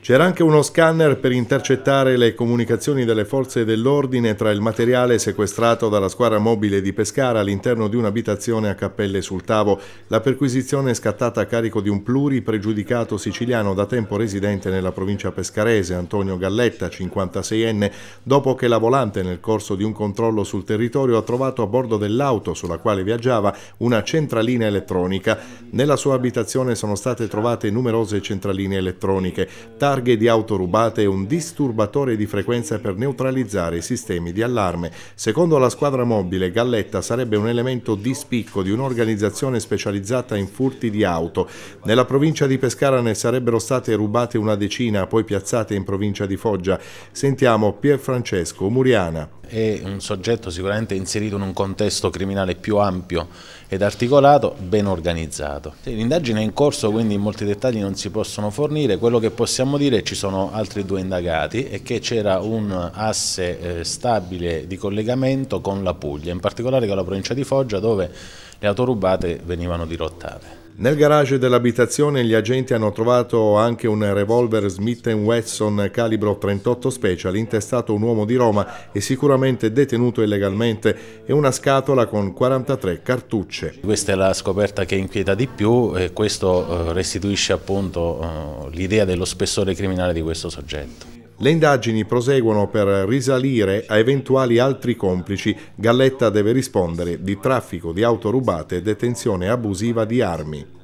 C'era anche uno scanner per intercettare le comunicazioni delle forze dell'ordine tra il materiale sequestrato dalla squadra mobile di Pescara all'interno di un'abitazione a Cappelle sul Tavo. La perquisizione è scattata a carico di un pluripregiudicato siciliano da tempo residente nella provincia pescarese, Antonio Galletta, 56enne, dopo che la volante nel corso di un controllo sul territorio ha trovato a bordo dell'auto sulla quale viaggiava una centralina elettronica. Nella sua abitazione sono state trovate numerose centraline elettroniche elettroniche, targhe di auto rubate e un disturbatore di frequenza per neutralizzare i sistemi di allarme. Secondo la squadra mobile, Galletta sarebbe un elemento di spicco di un'organizzazione specializzata in furti di auto. Nella provincia di Pescara ne sarebbero state rubate una decina, poi piazzate in provincia di Foggia. Sentiamo Pier Francesco Muriana è un soggetto sicuramente inserito in un contesto criminale più ampio ed articolato, ben organizzato. L'indagine è in corso quindi molti dettagli non si possono fornire, quello che possiamo dire è che ci sono altri due indagati e che c'era un asse eh, stabile di collegamento con la Puglia, in particolare con la provincia di Foggia dove le auto rubate venivano dirottate. Nel garage dell'abitazione gli agenti hanno trovato anche un revolver Smith Wesson calibro 38 Special intestato un uomo di Roma e sicuramente detenuto illegalmente e una scatola con 43 cartucce. Questa è la scoperta che inquieta di più e questo eh, restituisce appunto eh, l'idea dello spessore criminale di questo soggetto. Le indagini proseguono per risalire a eventuali altri complici. Galletta deve rispondere di traffico di auto rubate e detenzione abusiva di armi.